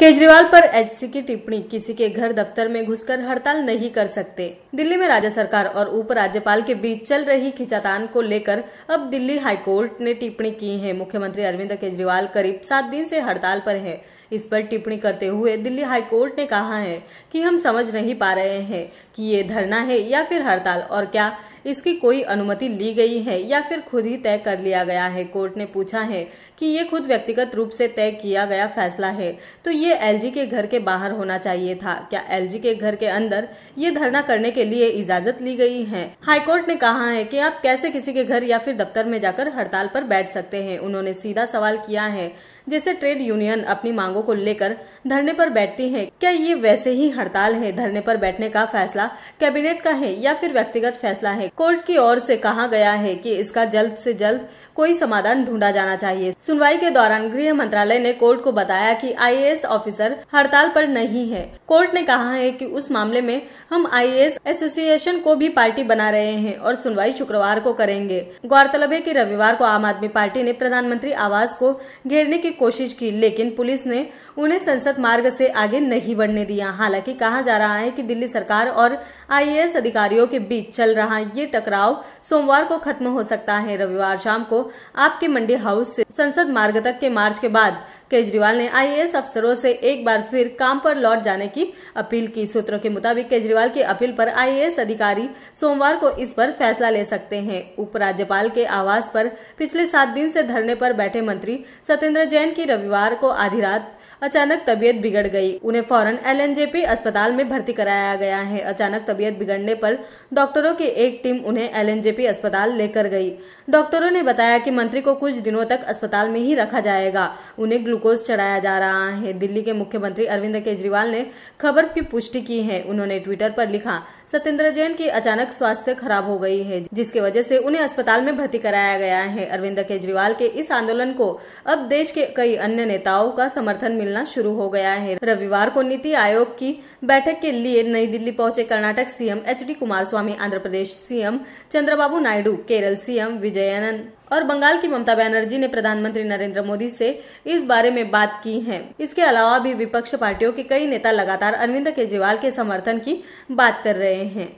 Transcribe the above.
केजरीवाल पर एचसी की टिप्पणी किसी के घर दफ्तर में घुसकर हड़ताल नहीं कर सकते दिल्ली में राज्य सरकार और उप राज्यपाल के बीच चल रही खिंचातान को लेकर अब दिल्ली हाईकोर्ट ने टिप्पणी की है मुख्यमंत्री अरविंद केजरीवाल करीब सात दिन से हड़ताल पर है इस पर टिप्पणी करते हुए दिल्ली हाईकोर्ट ने कहा है कि हम समझ नहीं पा रहे हैं कि ये धरना है या फिर हड़ताल और क्या इसकी कोई अनुमति ली गई है या फिर खुद ही तय कर लिया गया है कोर्ट ने पूछा है कि ये खुद व्यक्तिगत रूप से तय किया गया फैसला है तो ये एलजी के घर के बाहर होना चाहिए था क्या एलजी के घर के अंदर ये धरना करने के लिए इजाजत ली गई है हाईकोर्ट ने कहा है की आप कैसे किसी के घर या फिर दफ्तर में जाकर हड़ताल पर बैठ सकते हैं उन्होंने सीधा सवाल किया है जैसे ट्रेड यूनियन अपनी मांगों को लेकर धरने पर बैठती हैं क्या ये वैसे ही हड़ताल है धरने पर बैठने का फैसला कैबिनेट का है या फिर व्यक्तिगत फैसला है कोर्ट की ओर से कहा गया है कि इसका जल्द से जल्द कोई समाधान ढूंढा जाना चाहिए सुनवाई के दौरान गृह मंत्रालय ने कोर्ट को बताया कि आईएएस ऑफिसर हड़ताल पर नहीं है कोर्ट ने कहा है कि उस मामले में हम आईएएस एसोसिएशन को भी पार्टी बना रहे हैं और सुनवाई शुक्रवार को करेंगे गौरतलब है की रविवार को आम आदमी पार्टी ने प्रधानमंत्री आवास को घेरने की कोशिश की लेकिन पुलिस ने उन्हें संसद मार्ग से आगे नहीं बढ़ने दिया हालांकि कहा जा रहा है कि दिल्ली सरकार और आईएएस अधिकारियों के बीच चल रहा ये ये टकराव सोमवार को खत्म हो सकता है रविवार शाम को आपके मंडी हाउस से संसद मार्ग तक के मार्च के बाद केजरीवाल ने आईएएस अफसरों से एक बार फिर काम पर लौट जाने की अपील की सूत्रों के मुताबिक केजरीवाल की अपील पर आईएएस अधिकारी सोमवार को इस पर फैसला ले सकते हैं उपराज्यपाल के आवास पर पिछले सात दिन से धरने पर बैठे मंत्री सत्येंद्र जैन की रविवार को आधी रात अचानक तबीयत बिगड़ गई उन्हें फौरन एलएनजेपी अस्पताल में भर्ती कराया गया है अचानक तबीयत बिगड़ने पर डॉक्टरों की एक टीम उन्हें एलएनजेपी अस्पताल लेकर गई डॉक्टरों ने बताया कि मंत्री को कुछ दिनों तक अस्पताल में ही रखा जाएगा उन्हें ग्लू ग्लूकोज चढ़ाया जा रहा है दिल्ली के मुख्यमंत्री अरविंद केजरीवाल ने खबर की पुष्टि की है उन्होंने ट्विटर पर लिखा सत्येंद्र जैन की अचानक स्वास्थ्य खराब हो गई है जिसके वजह से उन्हें अस्पताल में भर्ती कराया गया है अरविंद केजरीवाल के इस आंदोलन को अब देश के कई अन्य नेताओं का समर्थन मिलना शुरू हो गया है रविवार को नीति आयोग की बैठक के लिए नई दिल्ली पहुंचे Karnataka CM H D Kumaraswamy Andhra Pradesh CM Chandrababu Naidu Kerala CM Vijayan और बंगाल की ममता बनर्जी ने प्रधानमंत्री नरेंद्र मोदी से इस बारे में बात की है इसके अलावा भी विपक्ष पार्टियों के कई नेता लगातार अरविंद केजरीवाल के समर्थन की बात कर रहे हैं